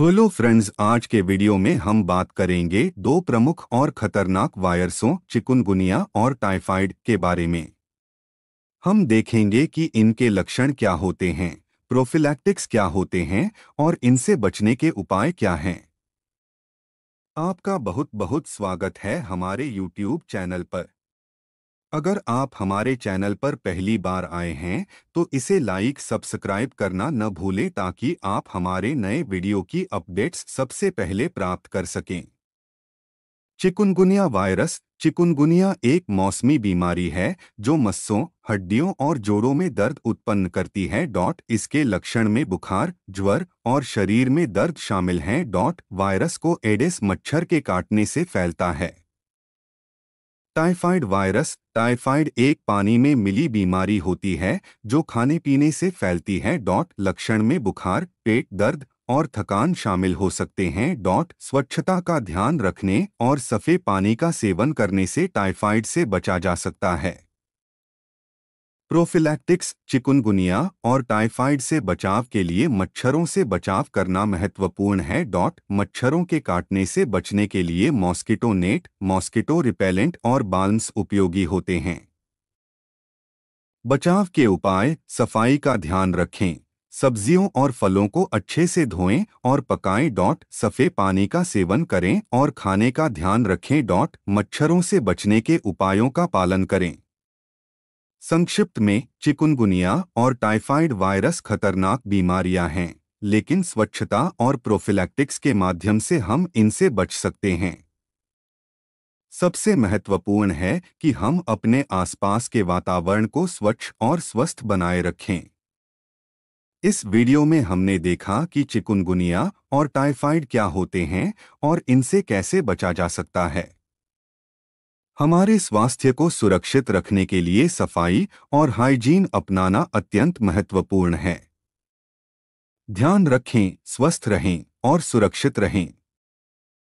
hello friends आज के video में हम बात करेंगे दो प्रमुख और खतरनाक वायरसों चिकुनगुनिया और टाइफाइड के बारे में हम देखेंगे कि इनके लक्षण क्या होते हैं प्रोफिलैक्टिक्स क्या होते हैं और इनसे बचने के उपाय क्या हैं आपका बहुत बहुत स्वागत है हमारे यूट्यूब चैनल पर अगर आप हमारे चैनल पर पहली बार आए हैं तो इसे लाइक सब्सक्राइब करना न भूलें ताकि आप हमारे नए वीडियो की अपडेट्स सबसे पहले प्राप्त कर सकें चिकुनगुनिया वायरस चिकुनगुनिया एक मौसमी बीमारी है जो मस्सों हड्डियों और जोड़ों में दर्द उत्पन्न करती है डॉट इसके लक्षण में बुखार ज्वर और शरीर में दर्द शामिल हैं डॉट वायरस को एडेस मच्छर के काटने से फैलता है टाइफाइड वायरस टाइफाइड एक पानी में मिली बीमारी होती है जो खाने पीने से फैलती है डॉट लक्षण में बुखार पेट दर्द और थकान शामिल हो सकते हैं डॉट स्वच्छता का ध्यान रखने और सफ़े पानी का सेवन करने से टाइफाइड से बचा जा सकता है प्रोफिलैक्टिक्स चिकुनगुनिया और टाइफाइड से बचाव के लिए मच्छरों से बचाव करना महत्वपूर्ण है डॉट मच्छरों के काटने से बचने के लिए मॉस्किटो नेट मॉस्किटो रिपेलेंट और बाल्म्स उपयोगी होते हैं बचाव के उपाय सफाई का ध्यान रखें सब्जियों और फलों को अच्छे से धोएं और पकाएं डॉट सफ़े पानी का सेवन करें और खाने का ध्यान रखें डॉट मच्छरों से बचने के उपायों का पालन करें संक्षिप्त में चिकुनगुनिया और टाइफाइड वायरस खतरनाक बीमारियां हैं लेकिन स्वच्छता और प्रोफिलैक्टिक्स के माध्यम से हम इनसे बच सकते हैं सबसे महत्वपूर्ण है कि हम अपने आसपास के वातावरण को स्वच्छ और स्वस्थ बनाए रखें इस वीडियो में हमने देखा कि चिकुनगुनिया और टाइफाइड क्या होते हैं और इनसे कैसे बचा जा सकता है हमारे स्वास्थ्य को सुरक्षित रखने के लिए सफाई और हाइजीन अपनाना अत्यंत महत्वपूर्ण है ध्यान रखें स्वस्थ रहें और सुरक्षित रहें